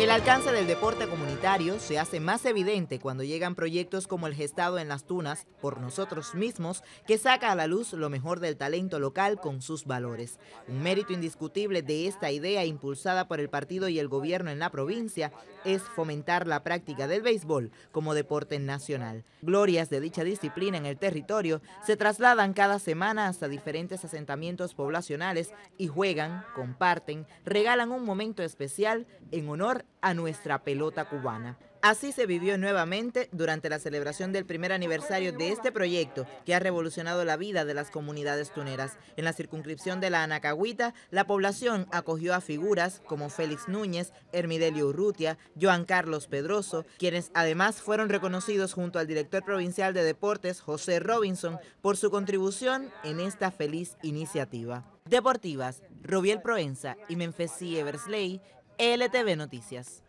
El alcance del deporte comunitario se hace más evidente cuando llegan proyectos como el gestado en las tunas por nosotros mismos, que saca a la luz lo mejor del talento local con sus valores. Un mérito indiscutible de esta idea impulsada por el partido y el gobierno en la provincia es fomentar la práctica del béisbol como deporte nacional. Glorias de dicha disciplina en el territorio se trasladan cada semana hasta diferentes asentamientos poblacionales y juegan, comparten, regalan un momento especial en honor a nuestra pelota cubana. Así se vivió nuevamente durante la celebración del primer aniversario de este proyecto que ha revolucionado la vida de las comunidades tuneras. En la circunscripción de la Anacagüita, la población acogió a figuras como Félix Núñez, Hermidelio Urrutia, Joan Carlos Pedroso, quienes además fueron reconocidos junto al director provincial de deportes, José Robinson, por su contribución en esta feliz iniciativa. Deportivas, Robiel Proenza y Memphis Eversley LTV Noticias.